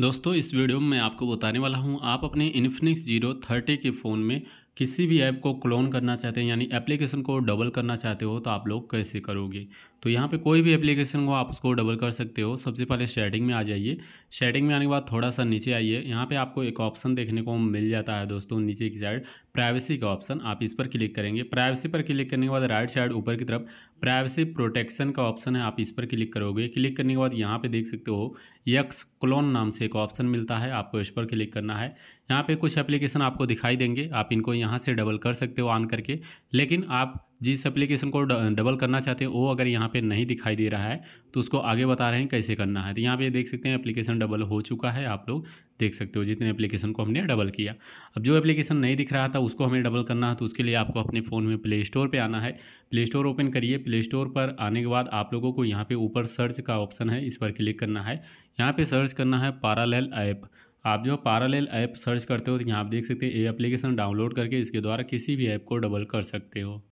दोस्तों इस वीडियो में मैं आपको बताने वाला हूं आप अपने इन्फिनिक्स जीरो थर्टी के फ़ोन में किसी भी ऐप को क्लोन करना चाहते हैं यानी एप्लीकेशन को डबल करना चाहते हो तो आप लोग कैसे करोगे तो यहाँ पे कोई भी एप्लीकेशन को आप उसको डबल कर सकते हो सबसे पहले शेडिंग में आ जाइए शेडिंग में आने के बाद थोड़ा सा नीचे आइए यहाँ पे आपको एक ऑप्शन देखने को मिल जाता है दोस्तों नीचे की साइड प्राइवेसी का ऑप्शन आप इस पर क्लिक करेंगे प्राइवेसी पर क्लिक करने के बाद राइट साइड ऊपर की तरफ प्राइवेसी प्रोटेक्शन का ऑप्शन है आप इस पर क्लिक करोगे क्लिक करने के बाद यहाँ पर देख सकते हो यक्स क्लोन नाम से एक ऑप्शन मिलता है आपको इस पर क्लिक करना है यहाँ पर कुछ एप्लीकेशन आपको दिखाई देंगे आप इनको यहाँ से डबल कर सकते हो ऑन करके लेकिन आप जिस एप्लीकेशन को डबल करना चाहते हैं वो अगर यहाँ पे नहीं दिखाई दे रहा है तो उसको आगे बता रहे हैं कैसे करना है तो यहाँ पे देख सकते हैं एप्लीकेशन डबल हो चुका है आप लोग देख सकते हो जितने एप्लीकेशन को हमने डबल किया अब जो एप्लीकेशन नहीं दिख रहा था उसको हमें डबल करना है तो उसके लिए आपको अपने फ़ोन में प्ले स्टोर पर आना है प्ले स्टोर ओपन करिए प्ले स्टोर पर आने के बाद आप लोगों को यहाँ पर ऊपर सर्च का ऑप्शन है इस पर क्लिक करना है यहाँ पर सर्च करना है पारालेल ऐप आप जो पारालेल ऐप सर्च करते हो तो यहाँ आप देख सकते हैं ये एप्लीकेशन डाउनलोड करके इसके द्वारा किसी भी ऐप को डबल कर सकते हो